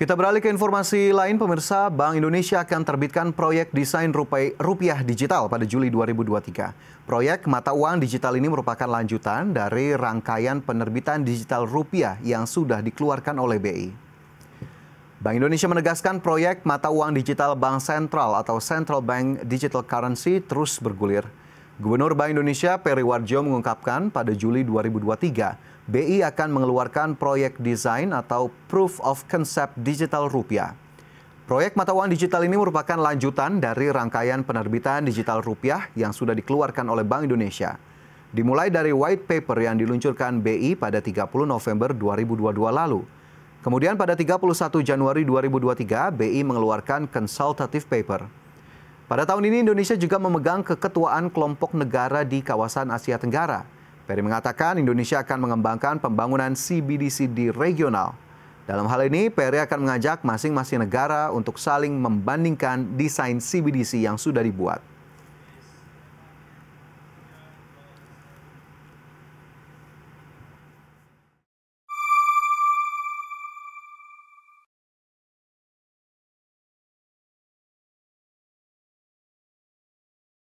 Kita beralih ke informasi lain, pemirsa. Bank Indonesia akan terbitkan proyek desain rupiah digital pada Juli 2023. Proyek mata uang digital ini merupakan lanjutan dari rangkaian penerbitan digital rupiah yang sudah dikeluarkan oleh BI. Bank Indonesia menegaskan proyek mata uang digital Bank Sentral atau Central Bank Digital Currency terus bergulir. Gubernur Bank Indonesia Peri Warjo mengungkapkan pada Juli 2023, BI akan mengeluarkan proyek desain atau Proof of Concept Digital Rupiah. Proyek mata uang digital ini merupakan lanjutan dari rangkaian penerbitan digital rupiah yang sudah dikeluarkan oleh Bank Indonesia. Dimulai dari white paper yang diluncurkan BI pada 30 November 2022 lalu. Kemudian pada 31 Januari 2023, BI mengeluarkan consultative paper. Pada tahun ini Indonesia juga memegang keketuaan kelompok negara di kawasan Asia Tenggara. Perry mengatakan Indonesia akan mengembangkan pembangunan CBDC di regional. Dalam hal ini, Perry akan mengajak masing-masing negara untuk saling membandingkan desain CBDC yang sudah dibuat.